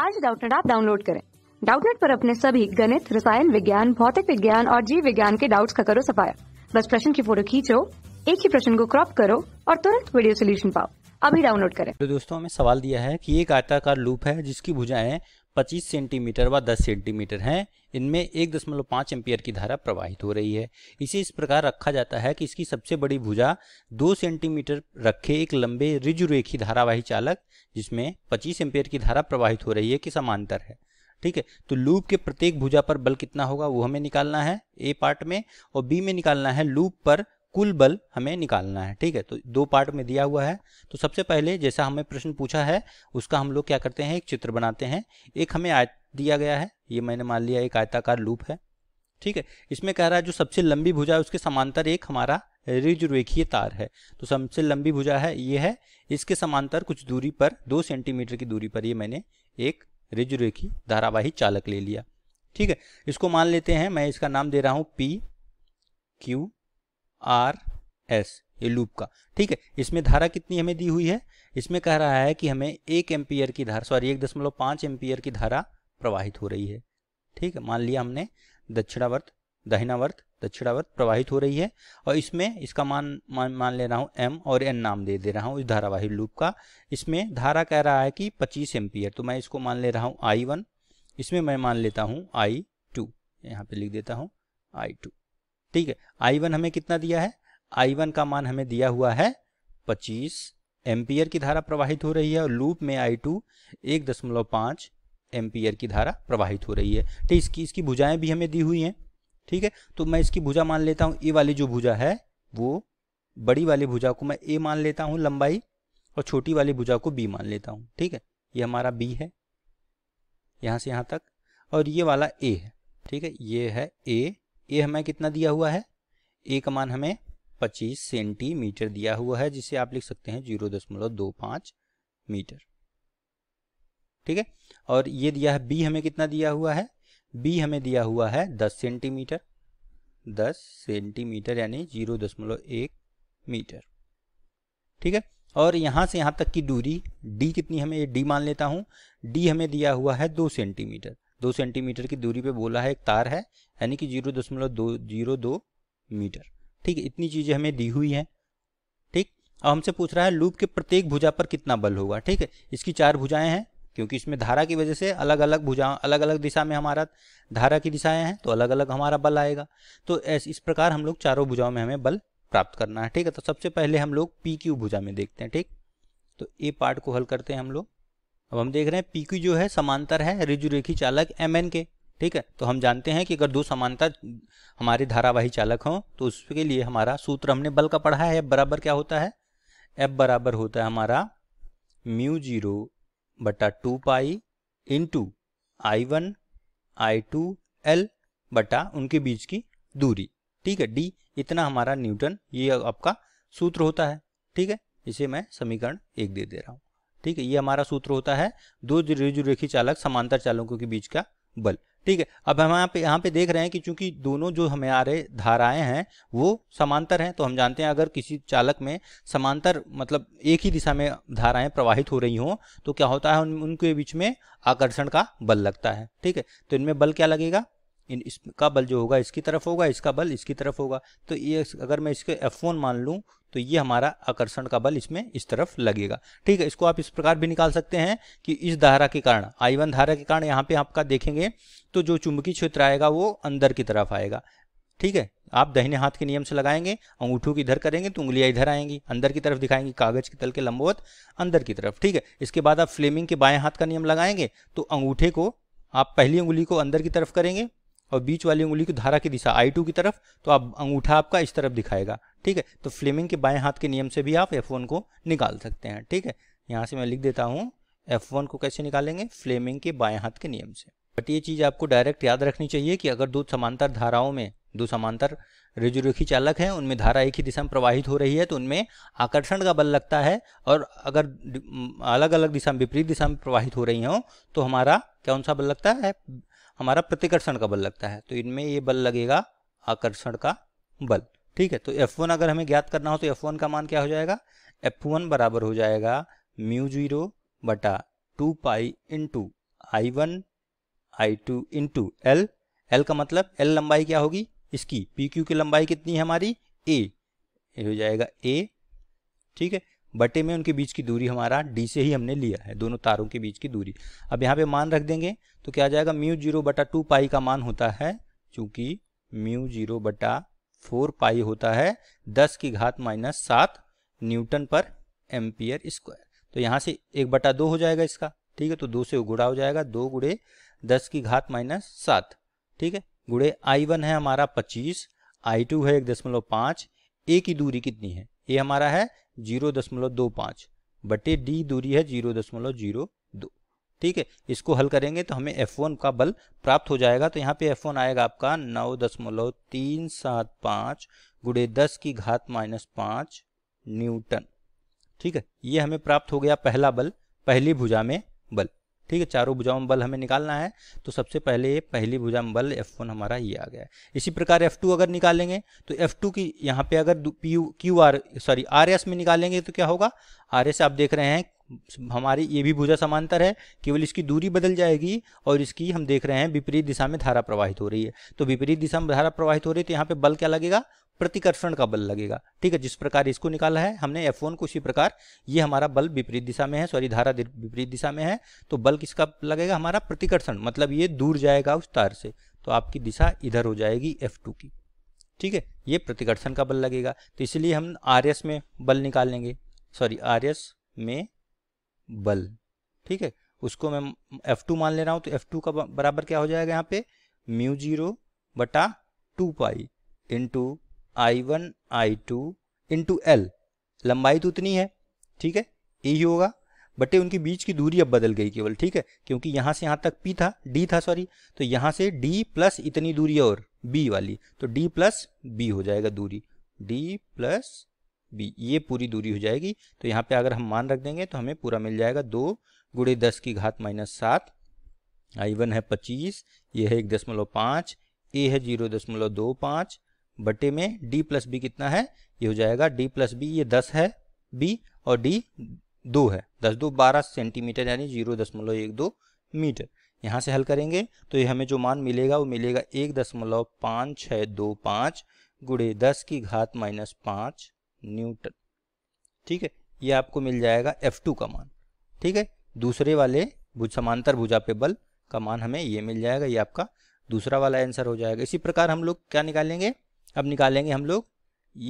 आज डाउटनेट आप डाउनलोड करें डाउटनेट पर अपने सभी गणित रसायन विज्ञान भौतिक विज्ञान और जीव विज्ञान के डाउट्स का करो सफाया बस प्रश्न की फोटो खींचो एक ही प्रश्न को क्रॉप करो और तुरंत वीडियो सोल्यूशन पाओ अभी डाउनलोड करें तो दोस्तों हमें सवाल दिया है कि एक आयताकार लूप है जिसकी भुजाएं 25 सेंटीमीटर व 10 सेंटीमीटर हैं इनमें एक दशमलव पाँच एम्पियर की धारा प्रवाहित हो रही है इसे इस प्रकार रखा जाता है कि इसकी सबसे बड़ी भुजा दो सेंटीमीटर रखे एक लंबे रिज रेखी धारावाही चालक जिसमें पच्चीस एम्पियर की धारा प्रवाहित हो रही है कि समांतर है ठीक है तो लूप के प्रत्येक भुजा पर बल कितना होगा वो हमें निकालना है ए पार्ट में और बी में निकालना है लूप पर कुल बल हमें निकालना है ठीक है तो दो पार्ट में दिया हुआ है तो सबसे पहले जैसा हमें प्रश्न पूछा है उसका हम लोग क्या करते हैं एक चित्र बनाते हैं एक हमें आयत दिया गया है ये मैंने मान लिया एक आयताकार लूप है ठीक है इसमें कह रहा है जो सबसे लंबी भुजा है उसके समांतर एक हमारा रिज रेखीय तार है तो सबसे लंबी भुजा है ये है इसके समांतर कुछ दूरी पर दो सेंटीमीटर की दूरी पर ये मैंने एक रिज रेखी धारावाही चालक ले लिया ठीक है इसको मान लेते हैं मैं इसका नाम दे रहा हूँ पी क्यू आर एस ये लूप का ठीक है इसमें धारा कितनी हमें दी हुई है इसमें कह रहा है कि हमें एक एम्पियर की धारा सॉरी एक दशमलव पांच एम्पियर की धारा प्रवाहित हो रही है ठीक है मान लिया हमने दक्षिणावर्त दहिनावर्त दक्षिणावर्त प्रवाहित हो रही है और इसमें इसका मान मान मान ले रहा हूँ एम और एन नाम दे दे रहा हूँ इस धारावाही लूप का इसमें धारा कह रहा है कि पच्चीस एम्पियर तो मैं इसको मान ले रहा हूँ आई वन इसमें मैं मान लेता हूँ आई टू यहाँ पे लिख देता हूँ आई टू ठीक है आई वन हमें कितना दिया है आई वन का मान हमें दिया हुआ है पच्चीस एम्पियर की धारा प्रवाहित हो रही है और लूप में आई टू एक दशमलव पाँच एम्पियर की धारा प्रवाहित हो रही है ठीक इसकी इसकी भुजाएं भी हमें दी हुई हैं ठीक है तो मैं इसकी भुजा मान लेता हूँ ए वाली जो भुजा है वो बड़ी वाली भुजा को मैं ए मान लेता हूँ लंबाई और छोटी वाली भुजा को बी मान लेता हूँ ठीक है ये हमारा बी है यहाँ से यहाँ तक और ये वाला ए है ठीक है ये है ए ए हमें कितना दिया हुआ है ए का मान हमें 25 सेंटीमीटर दिया हुआ है जिसे आप लिख सकते हैं जीरो दो मीटर ठीक है और ये दिया है बी हमें कितना दिया हुआ है बी हमें दिया हुआ है दस सेंटीमीटर दस सेंटीमीटर यानी जीरो दशमलव एक मीटर ठीक है और यहां से यहां तक की दूरी डी कितनी हमें डी मान लेता हूं डी हमें दिया हुआ है दो सेंटीमीटर दो सेंटीमीटर की दूरी पे बोला है एक तार है यानी कि जीरो दशमलव दो जीरो दो मीटर ठीक है इतनी चीज़ें हमें दी हुई हैं ठीक अब हमसे पूछ रहा है लूप के प्रत्येक भुजा पर कितना बल होगा ठीक है इसकी चार भुजाएं हैं क्योंकि इसमें धारा की वजह से अलग अलग भुजा अलग अलग दिशा में हमारा धारा की दिशाएं हैं तो अलग अलग हमारा बल आएगा तो इस प्रकार हम लोग चारों भुजाओं में हमें बल प्राप्त करना है ठीक है तो सबसे पहले हम लोग पी क्यू भुजा में देखते हैं ठीक तो ए पार्ट को हल करते हैं हम लोग अब हम देख रहे हैं पी जो है समांतर है रिजुरेखी चालक एम के ठीक है तो हम जानते हैं कि अगर दो समांतर हमारे धारावाही चालक हों तो उसके लिए हमारा सूत्र हमने बल का पढ़ा है एफ बराबर क्या होता है एफ बराबर होता है हमारा म्यू जीरो बटा two pi into I one I two L बटा उनके बीच की दूरी ठीक है डी इतना हमारा न्यूटन ये आपका सूत्र होता है ठीक है इसे मैं समीकरण एक दे दे रहा हूँ ठीक है ये हमारा सूत्र होता है दो रेखी चालक समांतर चालकों के बीच का बल ठीक है अब हम यहाँ पे यहाँ पे देख रहे हैं कि चूंकि दोनों जो हमारे धाराएं हैं वो समांतर हैं तो हम जानते हैं अगर किसी चालक में समांतर मतलब एक ही दिशा में धाराएं प्रवाहित हो रही हों तो क्या होता है उन, उनके बीच में आकर्षण का बल लगता है ठीक है तो इनमें बल क्या लगेगा इन इसका बल जो होगा इसकी तरफ होगा इसका बल इसकी तरफ होगा तो ये अगर मैं इसके एफ वन मान लूँ तो ये हमारा आकर्षण का बल इसमें इस तरफ लगेगा ठीक है इसको आप इस प्रकार भी निकाल सकते हैं कि इस धारा के कारण आई वन धारा के कारण यहाँ पे आपका देखेंगे तो जो चुंबकीय क्षेत्र आएगा वो अंदर की तरफ आएगा ठीक है आप दहने हाथ के नियम से लगाएंगे अंगूठों की इधर करेंगे तो उंगलियां इधर आएंगी अंदर की तरफ दिखाएंगी कागज के तल के लंबवत अंदर की तरफ ठीक है इसके बाद आप फ्लेमिंग के बाएं हाथ का नियम लगाएंगे तो अंगूठे को आप पहली उंगली को अंदर की तरफ करेंगे और बीच वाली उंगली की धारा की दिशा आई टू की तरफ तो आप अंगूठा आपका इस तरफ दिखाएगा ठीक है तो फ्लेमिंग के बाएं हाथ के नियम से भी आप एफ वन को निकाल सकते हैं ठीक है यहाँ से मैं लिख देता हूँ एफ को कैसे निकालेंगे फ्लेमिंग के बाएं हाथ के नियम से बट ये चीज़ आपको डायरेक्ट याद रखनी चाहिए कि अगर दो समांतर धाराओं में दो समांतर रेजुरेखी चालक हैं उनमें धारा एक ही दिशा में प्रवाहित हो रही है तो उनमें आकर्षण का बल लगता है और अगर अलग अलग दिशा में विपरीत दिशा में प्रवाहित हो रही हों तो हमारा कौन सा बल लगता है हमारा प्रतिकर्षण का बल लगता है तो इनमें ये बल लगेगा आकर्षण का बल ठीक है तो F1 अगर हमें ज्ञात करना हो तो F1 का मान क्या हो जाएगा F1 बराबर हो जाएगा म्यू जीरो बटा two pi into I one I two into L L का मतलब एल लंबाई क्या होगी इसकी पी क्यू की लंबाई कितनी है हमारी ए ये हो जाएगा ए ठीक है बटे में उनके बीच की दूरी हमारा डी से ही हमने लिया है दोनों तारों के बीच की दूरी अब यहाँ पे मान रख देंगे तो क्या आ जाएगा म्यू जीरो बटा टू पाई का मान होता है चूंकि म्यू जीरो बटा फोर पाई होता है दस की घात माइनस सात न्यूटन पर एम्पियर स्क्वायर तो यहाँ से एक बटा दो हो जाएगा इसका ठीक है तो दो से गुड़ा हो जाएगा दो गुड़े दस की घात माइनस सात ठीक है गुड़े आई वन है हमारा पच्चीस आई टू है एक दशमलव पांच ए की दूरी कितनी है ए हमारा है जीरो दशमलव दो पाँच बटे डी दूरी है जीरो दशमलव जीरो दो ठीक है इसको हल करेंगे तो हमें एफ वन का बल प्राप्त हो जाएगा तो यहाँ पे एफ वन आएगा आपका नौ दशमलव तीन सात पाँच गुड़े दस की घात माइनस पाँच न्यूटन ठीक है ये हमें प्राप्त हो गया पहला बल पहली भुजा में बल ठीक है चारों भुजाओं बल हमें निकालना है तो सबसे पहले पहली भुजा में बल एफ वन हमारा ये आ गया इसी प्रकार एफ टू अगर निकालेंगे तो एफ टू की यहाँ पे अगर P Q R sorry R S में निकालेंगे तो क्या होगा आर एस आप देख रहे हैं हमारी ये भी भुजा समांतर है केवल इसकी दूरी बदल जाएगी और इसकी हम देख रहे हैं विपरीत दिशा में धारा प्रवाहित हो रही है तो विपरीत दिशा में धारा प्रवाहित हो रही है तो यहाँ पे बल क्या लगेगा प्रतिकर्षण का बल लगेगा ठीक है जिस प्रकार इसको निकाला है हमने एफ को उसी प्रकार ये हमारा बल विपरीत दिशा में है सॉरी धारा विपरीत दिशा में है तो बल किसका लगेगा हमारा प्रतिकर्षण मतलब ये दूर जाएगा उस तार से तो आपकी दिशा इधर हो जाएगी एफ की ठीक है ये प्रतिकर्षण का बल लगेगा तो इसलिए हम आर में बल निकाल लेंगे सॉरी आर में बल ठीक है उसको मैं F2 मान ले रहा हूँ तो F2 का बराबर क्या हो जाएगा यहाँ पे म्यू जीरो बटा two pi into I one I two into L लंबाई तो उतनी है ठीक है ए ही होगा बटे उनके बीच की दूरी अब बदल गई केवल ठीक है क्योंकि यहां से यहां तक पी था डी था सॉरी तो यहाँ से डी प्लस इतनी दूरी और बी वाली तो डी प्लस बी हो जाएगा दूरी डी प्लस बी ये पूरी दूरी हो जाएगी तो यहाँ पे अगर हम मान रख देंगे तो हमें पूरा मिल जाएगा दो गुड़े दस की घात माइनस सात आई वन है पच्चीस ये है एक दशमलव पांच ए है जीरो दशमलव दो पांच बटे में डी प्लस बी कितना है ये हो जाएगा डी प्लस बी ये दस है बी और डी दो है दस दो बारह सेंटीमीटर यानी जीरो दशमलव एक दो मीटर यहाँ से हल करेंगे तो ये हमें जो मान मिलेगा वो मिलेगा एक दशमलव पाँच छः दो पाँच गुड़े दस की घात माइनस पाँच न्यूटन ठीक है ये आपको मिल जाएगा एफ टू का मान ठीक है दूसरे वाले समांतर भुजा पे बल का मान हमें ये मिल जाएगा ये आपका दूसरा वाला आंसर हो जाएगा इसी प्रकार हम लोग क्या निकालेंगे अब निकालेंगे हम लोग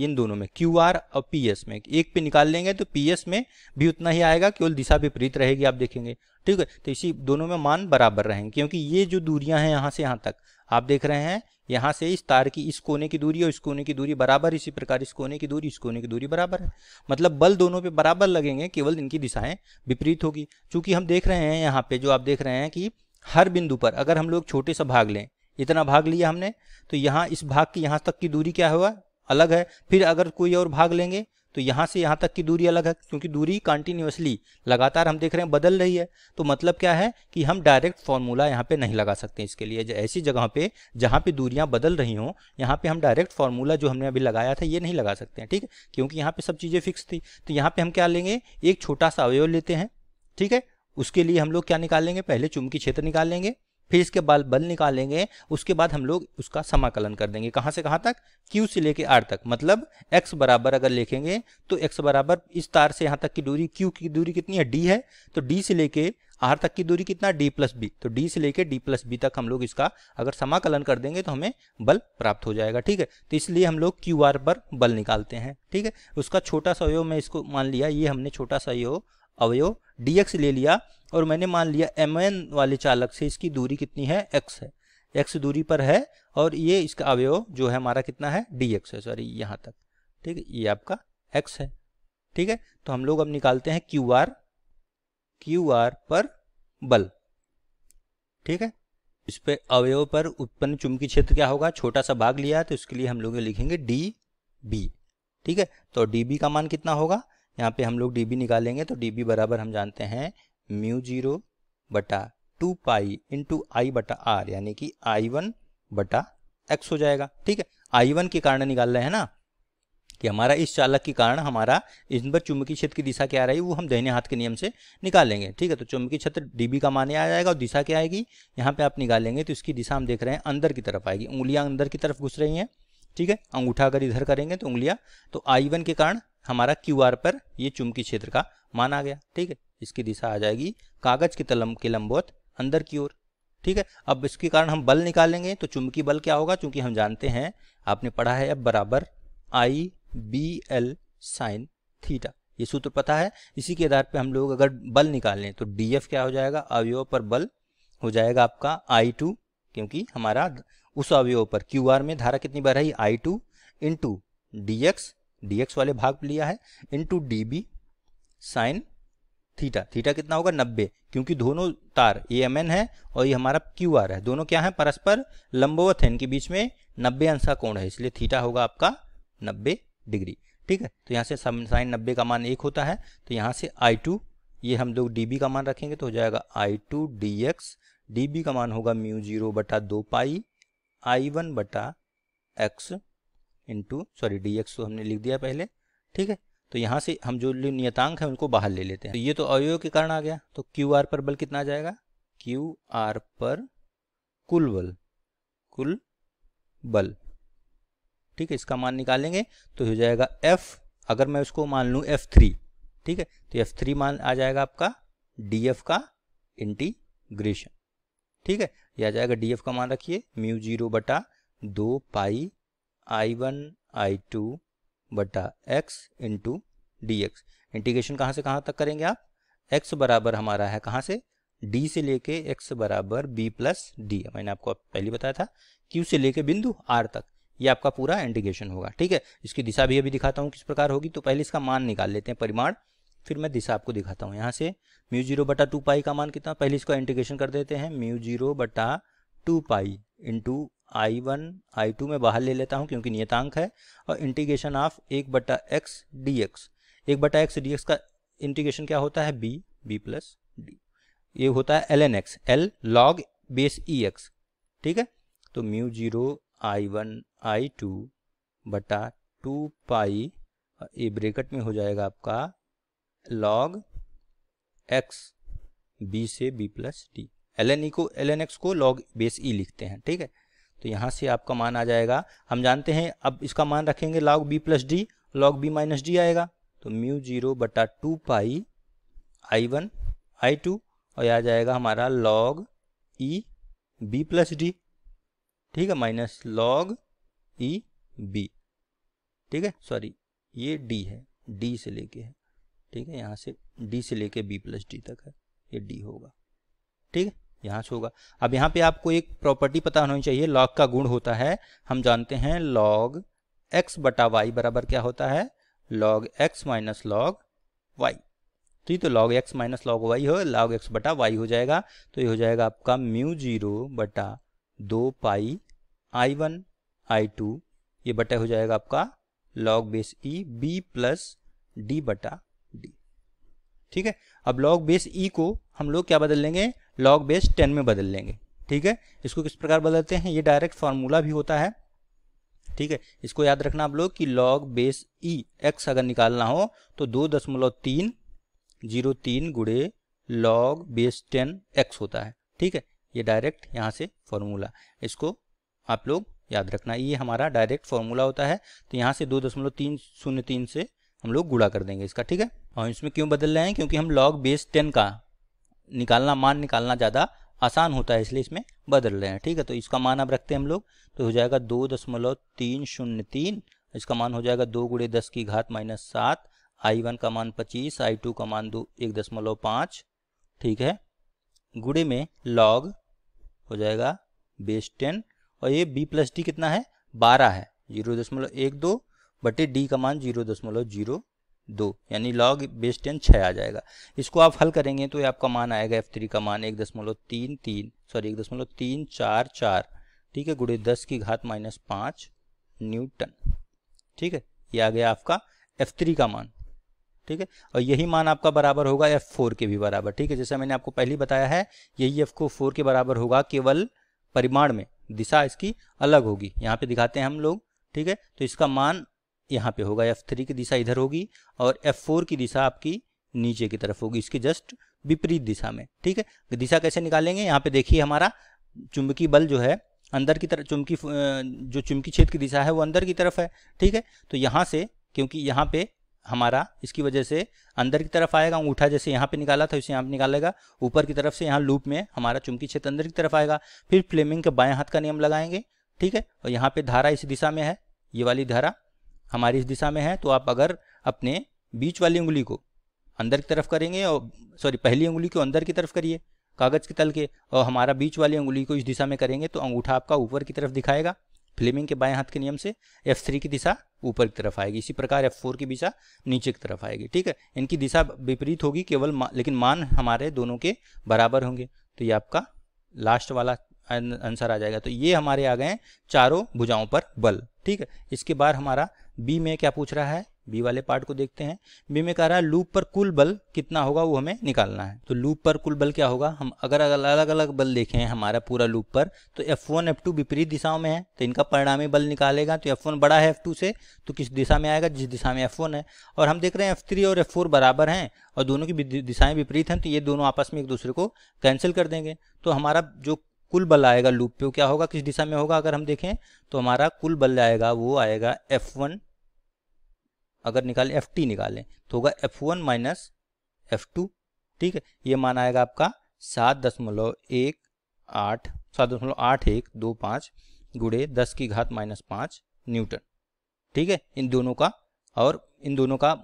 इन दोनों में क्यू आर और पी एस में एक पे निकाल लेंगे तो पी एस में भी उतना ही आएगा केवल दिशा विपरीत रहेगी आप देखेंगे ठीक है तो इसी दोनों में मान बराबर रहेंगे क्योंकि ये जो दूरियां हैं यहाँ से यहाँ तक आप देख रहे हैं यहाँ से इस तार की इस कोने की दूरी और इस कोने की दूरी बराबर इसी प्रकार इस कोने की दूरी इस कोने की दूरी बराबर है मतलब बल दोनों पे बराबर लगेंगे केवल इनकी दिशाएं विपरीत होगी चूंकि हम देख रहे हैं यहाँ पे जो आप देख रहे हैं कि हर बिंदु पर अगर हम लोग छोटे सा भाग लें इतना भाग लिया हमने तो यहाँ इस भाग की यहाँ तक की दूरी क्या हुआ अलग है फिर अगर कोई और भाग लेंगे तो यहाँ से यहाँ तक की दूरी अलग है क्योंकि दूरी कंटिन्यूसली लगातार हम देख रहे हैं बदल रही है तो मतलब क्या है कि हम डायरेक्ट फॉर्मूला यहाँ पे नहीं लगा सकते इसके लिए ऐसी जगह पे जहाँ पे दूरियाँ बदल रही हों यहाँ पे हम डायरेक्ट फार्मूला जो हमने अभी लगाया था ये नहीं लगा सकते हैं ठीक है क्योंकि यहाँ पे सब चीज़ें फिक्स थी तो यहाँ पे हम क्या लेंगे एक छोटा सा अवयव लेते हैं ठीक है उसके लिए हम लोग क्या निकालेंगे पहले चुमकी क्षेत्र निकाल लेंगे फिर इसके बाद बल निकालेंगे उसके बाद हम लोग उसका समाकलन कर देंगे कहाँ से कहाँ तक Q से लेके R तक मतलब x बराबर अगर लिखेंगे तो x बराबर इस तार से यहाँ तक की दूरी Q की दूरी कितनी है D है तो D से लेके R तक की दूरी कितना D प्लस बी तो D से लेके D प्लस बी तक हम लोग इसका अगर समाकलन कर देंगे तो हमें बल प्राप्त हो जाएगा ठीक है तो इसलिए हम लोग क्यू आर पर बल निकालते हैं ठीक है उसका छोटा सा अवयव मैं इसको मान लिया ये हमने छोटा सा अवयव dx ले लिया और मैंने मान लिया एम एन वाले चालक से इसकी दूरी कितनी है एक्स है एक्स दूरी पर है और ये इसका अवयव जो है हमारा कितना है डी एक्स है सॉरी यहाँ तक ठीक है ये आपका एक्स है ठीक है तो हम लोग अब निकालते हैं क्यू आर क्यू आर पर बल ठीक है इस पे अवयव पर उत्पन्न चुंबकीय क्षेत्र क्या होगा छोटा सा भाग लिया तो इसके लिए हम लोग लिखेंगे डी बी ठीक है तो डी बी का मान कितना होगा यहाँ पे हम लोग डी निकालेंगे तो डी बराबर हम जानते हैं म्यू जीरो बटा टू पाई इंटू आई बटा आर यानी कि आई वन बटा एक्स हो जाएगा ठीक है आई वन के कारण निकाल रहे हैं ना कि हमारा इस चालक के कारण हमारा इस पर चुंबकीय क्षेत्र की दिशा क्या आ रही है वो हम दहने हाथ के नियम से निकालेंगे ठीक है तो चुंबकीय क्षेत्र डीबी का माने आ जाएगा और दिशा क्या आएगी यहाँ पे आप निकालेंगे तो इसकी दिशा हम देख रहे हैं अंदर की तरफ आएगी उंगलियां अंदर की तरफ घुस रही हैं ठीक है अंगूठा अगर इधर करेंगे तो उंगलियां तो आई वन के कारण हमारा क्यू आर पर ये चुंबकीय क्षेत्र का मान आ गया ठीक है इसकी दिशा आ जाएगी कागज की तलम के लंबवत अंदर की ओर ठीक है अब इसके कारण हम बल निकालेंगे तो चुंबकीय बल क्या होगा चूंकि हम जानते हैं आपने पढ़ा है अब बराबर I B L sine theta ये सूत्र पता है इसी के आधार पे हम लोग अगर बल निकाल लें तो डी एफ क्या हो जाएगा अवयव पर बल हो जाएगा आपका आई टू क्योंकि हमारा उस अवयव पर क्यू आर में धारा कितनी बह रही I two into D X DX वाले भाग लिया है into D B sine theta theta कितना होगा नब्बे क्योंकि दोनों तार ए एम एन है और ये हमारा क्यू आर है दोनों क्या है परस्पर लंबवत है इनके बीच में नब्बे अंश का कोण है इसलिए थीटा होगा आपका नब्बे डिग्री ठीक है तो यहाँ से साइन नब्बे का मान एक होता है तो यहाँ से आई टू ये हम लोग डी बी का मान रखेंगे तो हो जाएगा I two D X D B का मान होगा म्यू जीरो बटा दो पाई आई वन बटा X into sorry D X तो हमने लिख दिया पहले ठीक है तो यहाँ से हम जो नियतांक है उनको बाहर ले लेते हैं तो ये तो अवयव के कारण आ गया तो क्यू आर पर बल कितना आ जाएगा क्यू आर पर कुल बल कुल बल ठीक है इसका मान निकालेंगे तो हो जाएगा एफ अगर मैं उसको मान लू एफ थ्री ठीक है तो एफ थ्री मान आ जाएगा आपका डी एफ का इंटीग्रेशन ठीक है यह आ जाएगा डी एफ का मान रखिए म्यू जीरो बटा दो pi I one I two बटा X into D X integration कहाँ से कहाँ तक करेंगे आप x बराबर हमारा है कहाँ से d से लेके x बराबर बी प्लस डी मैंने आपको पहले बताया था q से लेके बिंदु r तक ये आपका पूरा इंटीग्रेशन होगा ठीक है इसकी दिशा भी अभी दिखाता हूँ किस प्रकार होगी तो पहले इसका मान निकाल लेते हैं परिमाण फिर मैं दिशा आपको दिखाता हूँ यहाँ से म्यू जीरो बटा टू पाई का मान कितना पहले इसका इंटीग्रेशन कर देते हैं म्यू जीरो बटा two pi into I1, I2 में बाहर ले लेता हूँ क्योंकि नियतांक है और इंटीग्रेशन ऑफ एक बटा एक्स डी एक्स एक बटा एक्स डी एक्स का इंटीग्रेशन क्या होता है b, b प्लस डी ये होता है ln x, l log base E X ठीक है तो mu zero I one I two बटा टू पाई ये ब्रेकट में हो जाएगा आपका log x b से b plus D L N E को एल एन एक्स को लॉग बेस ई लिखते हैं ठीक है तो यहाँ से आपका मान आ जाएगा हम जानते हैं अब इसका मान रखेंगे log B plus D log B minus D आएगा तो म्यू जीरो बटा two pi I one I two और यह आ जाएगा हमारा log E B plus D ठीक है माइनस लॉग ई बी ठीक है सॉरी ये डी है डी से लेके है ठीक है यहाँ से डी से लेके बी प्लस डी तक है ये डी होगा ठीक है यहाँ से होगा अब यहाँ पे आपको एक प्रॉपर्टी पता होनी चाहिए लॉग का गुण होता है हम जानते हैं लॉग एक्स बटा वाई बराबर क्या होता है log X minus log Y तो ये तो log X minus log Y हो लॉग एक्स बटा वाई हो जाएगा तो ये हो जाएगा आपका म्यू जीरो बटा दो pi I one I to ये बटा हो जाएगा आपका log base E B plus D बटा डी ठीक है अब लॉग बेस ई को हम लोग क्या बदल लेंगे लॉग बेस टेन में बदल लेंगे ठीक है इसको किस प्रकार बदलते हैं ये डायरेक्ट फार्मूला भी होता है ठीक है इसको याद रखना आप लोग कि लॉग बेस ई एक्स अगर निकालना हो तो दो दशमलव तीन जीरो तीन गुड़े लॉग बेस टेन एक्स होता है ठीक है ये डायरेक्ट यहाँ से फॉर्मूला इसको आप लोग याद रखना ये हमारा डायरेक्ट फॉर्मूला होता है तो यहाँ से दो दशमलव तीन शून्य तीन से हम लोग गुड़ा कर देंगे इसका ठीक है और इसमें क्यों बदल रहे हैं क्योंकि हम लॉग बेस टेन का निकालना मान निकालना ज़्यादा आसान होता है इसलिए इसमें बदल रहे हैं ठीक है तो इसका मान अब रखते हैं हम लोग तो हो जाएगा दो दशमलव तीन शून्य तीन इसका मान हो जाएगा दो गुड़े दस की घात माइनस सात आई वन का मान पच्चीस आई टू का मान दो एक दशमलव पाँच ठीक है गुड़े में लॉग हो जाएगा बेस टेन और ये बी प्लस डी कितना है बारह है जीरो दशमलव एक दो बटे डी का मान जीरो दशमलव जीरो दो यानी लॉग बेस टेन छः आ जाएगा इसको आप हल करेंगे तो आपका मान आएगा एफ थ्री का मान एक दशमलव तीन तीन सॉरी एक दशमलव तीन चार चार ठीक है गुड़े दस की घात माइनस पाँच न्यूटन ठीक है ये आ गया आपका एफ थ्री का मान ठीक है और यही मान आपका बराबर होगा एफ फोर के भी बराबर ठीक है जैसे मैंने आपको पहले बताया है यही एफ को फोर के बराबर होगा केवल परिमाण में दिशा इसकी अलग होगी यहाँ पे दिखाते हैं हम लोग ठीक है तो इसका मान यहाँ पे होगा एफ थ्री की दिशा इधर होगी और एफ फोर की दिशा आपकी नीचे की तरफ होगी इसके जस्ट विपरीत दिशा में ठीक है तो दिशा कैसे निकालेंगे यहाँ पे देखिए हमारा चुंबकीय बल जो है अंदर की तरफ चुंबकी जो चुंबकीय क्षेत्र की दिशा है वो अंदर की तरफ है ठीक है तो यहाँ से क्योंकि यहाँ पे हमारा इसकी वजह से अंदर की तरफ आएगा अंगूठा जैसे यहाँ पे निकाला था उसे यहाँ पे निकालेगा ऊपर की तरफ से यहाँ लूप में हमारा चुंबकीय क्षेत्र अंदर की तरफ आएगा फिर फ्लेमिंग के बाएं हाथ का नियम लगाएंगे ठीक है और यहाँ पे धारा इस दिशा में है ये वाली धारा हमारी इस दिशा में है तो आप अगर अपने बीच वाली उंगली को अंदर की तरफ करेंगे और सॉरी पहली उंगली को अंदर की तरफ करिए कागज के तल के और हमारा बीच वाली उंगली को इस दिशा में करेंगे तो अंगूठा आपका ऊपर की तरफ दिखाएगा फ्लेमिंग के बाएं हाथ के नियम से एफ थ्री की दिशा ऊपर की तरफ आएगी इसी प्रकार एफ फोर की दिशा नीचे की तरफ आएगी ठीक है इनकी दिशा विपरीत होगी केवल मा, लेकिन मान हमारे दोनों के बराबर होंगे तो ये आपका लास्ट वाला आंसर आ जाएगा तो ये हमारे आ गए चारों भुजाओं पर बल ठीक है इसके बाद हमारा बी में क्या पूछ रहा है बी वाले पार्ट को देखते हैं बी में कह रहा है लूप पर कुल बल कितना होगा वो हमें निकालना है तो लूप पर कुल बल क्या होगा हम अगर अलग अलग बल देखें हमारा पूरा लूप पर तो F1 F2 विपरीत दिशाओं में है तो इनका परिणामी बल निकालेगा तो F1 बड़ा है F2 से तो किस दिशा में आएगा जिस दिशा में एफ है और हम देख रहे हैं एफ और एफ बराबर हैं और दोनों की दिशाएं विपरीत हैं तो ये दोनों आपस में एक दूसरे को कैंसिल कर देंगे तो हमारा जो कुल बल आएगा लूप पे क्या होगा किस दिशा में होगा अगर हम देखें तो हमारा कुल बल आएगा वो आएगा एफ वन अगर निकालें एफ टी निकालें तो होगा F one minus F two ठीक है ये मान आएगा आपका सात दशमलव एक आठ सात दशमलव आठ एक दो पाँच गुड़े दस की घात माइनस पाँच न्यूटन ठीक है इन दोनों का और इन दोनों का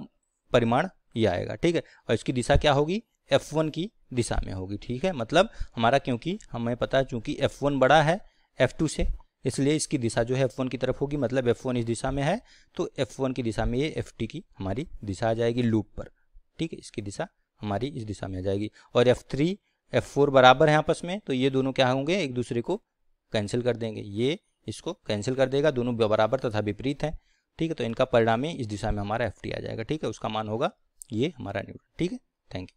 परिमाण ये आएगा ठीक है और इसकी दिशा क्या होगी एफ वन की दिशा में होगी ठीक है मतलब हमारा क्योंकि हमें पता है चूंकि एफ वन बड़ा है एफ टू से इसलिए इसकी दिशा जो है एफ वन की तरफ होगी मतलब एफ वन इस दिशा में है तो एफ वन की दिशा में ये एफ टी की हमारी दिशा आ जाएगी लूप पर ठीक है इसकी दिशा हमारी इस दिशा में आ जाएगी और एफ थ्री एफ फोर बराबर है आपस में तो ये दोनों क्या होंगे एक दूसरे को कैंसिल कर देंगे ये इसको कैंसिल कर देगा दोनों बराबर तथा विपरीत हैं ठीक है तो इनका परिणाम इस दिशा में हमारा एफ आ जाएगा ठीक है उसका मान होगा ये हमारा न्यूटन ठीक है थैंक यू